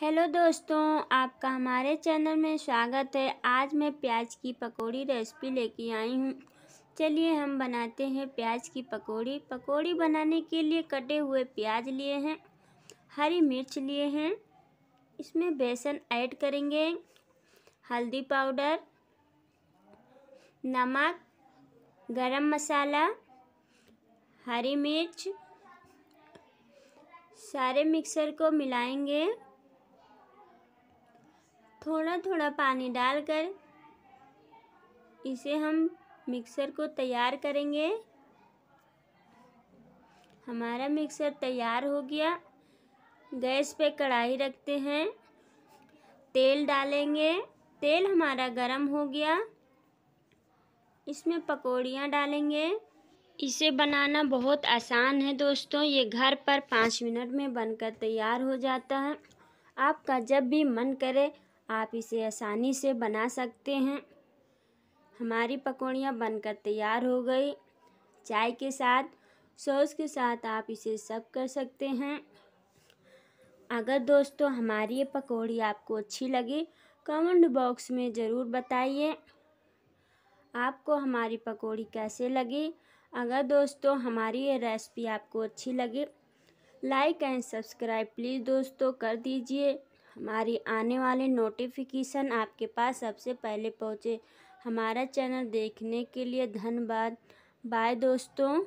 hello दोस्तों आपका हमारे चैनल में स्वागत है आज मैं प्याज की पकौड़ी रेसिपी लेके आई हूँ चलिए हम बनाते हैं प्याज की पकौड़ी पकौड़ी बनाने के लिए कटे हुए प्याज लिए हैं हरी मिर्च लिए हैं इसमें बेसन ऐड करेंगे हल्दी पाउडर नमक गरम मसाला हरी मिर्च सारे मिक्सर को मिलाएंगे थोड़ा थोड़ा पानी डालकर इसे हम मिक्सर को तैयार करेंगे हमारा मिक्सर तैयार हो गया गैस पे कढ़ाई रखते हैं तेल डालेंगे तेल हमारा गरम हो गया इसमें पकौड़ियाँ डालेंगे इसे बनाना बहुत आसान है दोस्तों ये घर पर पाँच मिनट में बनकर तैयार हो जाता है आपका जब भी मन करे आप इसे आसानी से बना सकते हैं हमारी पकौड़ियाँ बनकर तैयार हो गई चाय के साथ सॉस के साथ आप इसे सब कर सकते हैं अगर दोस्तों हमारी ये पकौड़ी आपको अच्छी लगी कमेंट बॉक्स में ज़रूर बताइए आपको हमारी पकौड़ी कैसे लगी अगर दोस्तों हमारी ये रेसिपी आपको अच्छी लगी लाइक एंड सब्सक्राइब प्लीज़ दोस्तों कर दीजिए हमारी आने वाले नोटिफिकेशन आपके पास सबसे पहले पहुँचे हमारा चैनल देखने के लिए धन्यवाद बाय दोस्तों